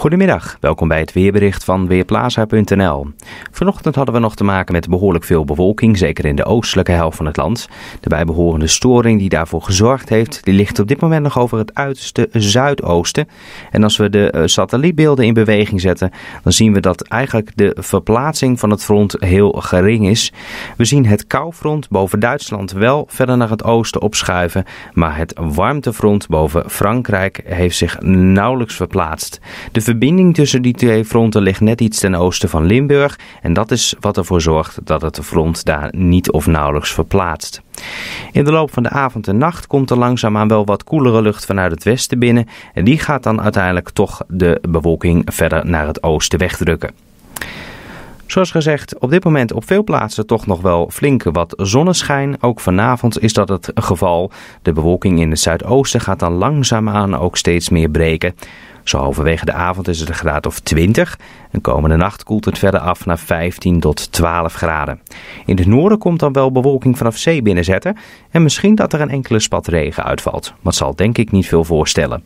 Goedemiddag, welkom bij het weerbericht van Weerplaza.nl. Vanochtend hadden we nog te maken met behoorlijk veel bewolking, zeker in de oostelijke helft van het land. De bijbehorende storing die daarvoor gezorgd heeft, die ligt op dit moment nog over het uiterste zuidoosten. En als we de eh, satellietbeelden in beweging zetten, dan zien we dat eigenlijk de verplaatsing van het front heel gering is. We zien het koufront boven Duitsland wel verder naar het oosten opschuiven, maar het warmtefront boven Frankrijk heeft zich nauwelijks verplaatst. De verbinding tussen die twee fronten ligt net iets ten oosten van Limburg en dat is wat ervoor zorgt dat het front daar niet of nauwelijks verplaatst. In de loop van de avond en nacht komt er langzaamaan wel wat koelere lucht vanuit het westen binnen en die gaat dan uiteindelijk toch de bewolking verder naar het oosten wegdrukken. Zoals gezegd, op dit moment op veel plaatsen toch nog wel flinke wat zonneschijn. Ook vanavond is dat het geval. De bewolking in het zuidoosten gaat dan langzaamaan ook steeds meer breken. Zo halverwege de avond is het een graad of 20. En komende nacht koelt het verder af naar 15 tot 12 graden. In het noorden komt dan wel bewolking vanaf zee binnenzetten. En misschien dat er een enkele spat regen uitvalt. wat zal denk ik niet veel voorstellen.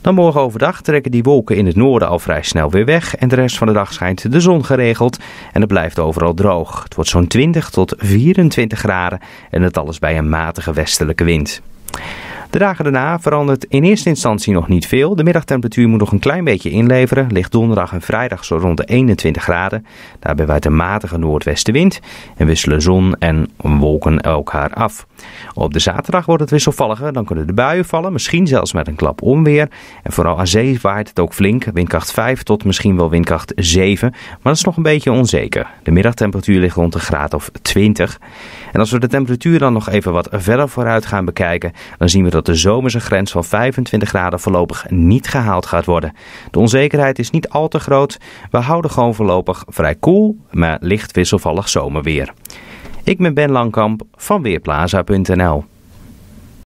Dan morgen overdag trekken die wolken in het noorden al vrij snel weer weg en de rest van de dag schijnt de zon geregeld en het blijft overal droog. Het wordt zo'n 20 tot 24 graden en het alles bij een matige westelijke wind. De dagen daarna verandert in eerste instantie nog niet veel. De middagtemperatuur moet nog een klein beetje inleveren. Ligt donderdag en vrijdag zo rond de 21 graden. Daarbij waait een matige noordwestenwind en wisselen zon en wolken elkaar af. Op de zaterdag wordt het wisselvalliger. Dan kunnen de buien vallen, misschien zelfs met een klap onweer. En vooral aan zee waait het ook flink. Windkracht 5 tot misschien wel windkracht 7. Maar dat is nog een beetje onzeker. De middagtemperatuur ligt rond een graad of 20. En als we de temperatuur dan nog even wat verder vooruit gaan bekijken, dan zien we dat dat de zomerse grens van 25 graden voorlopig niet gehaald gaat worden. De onzekerheid is niet al te groot. We houden gewoon voorlopig vrij koel, maar licht wisselvallig zomerweer. Ik ben Ben Langkamp van Weerplaza.nl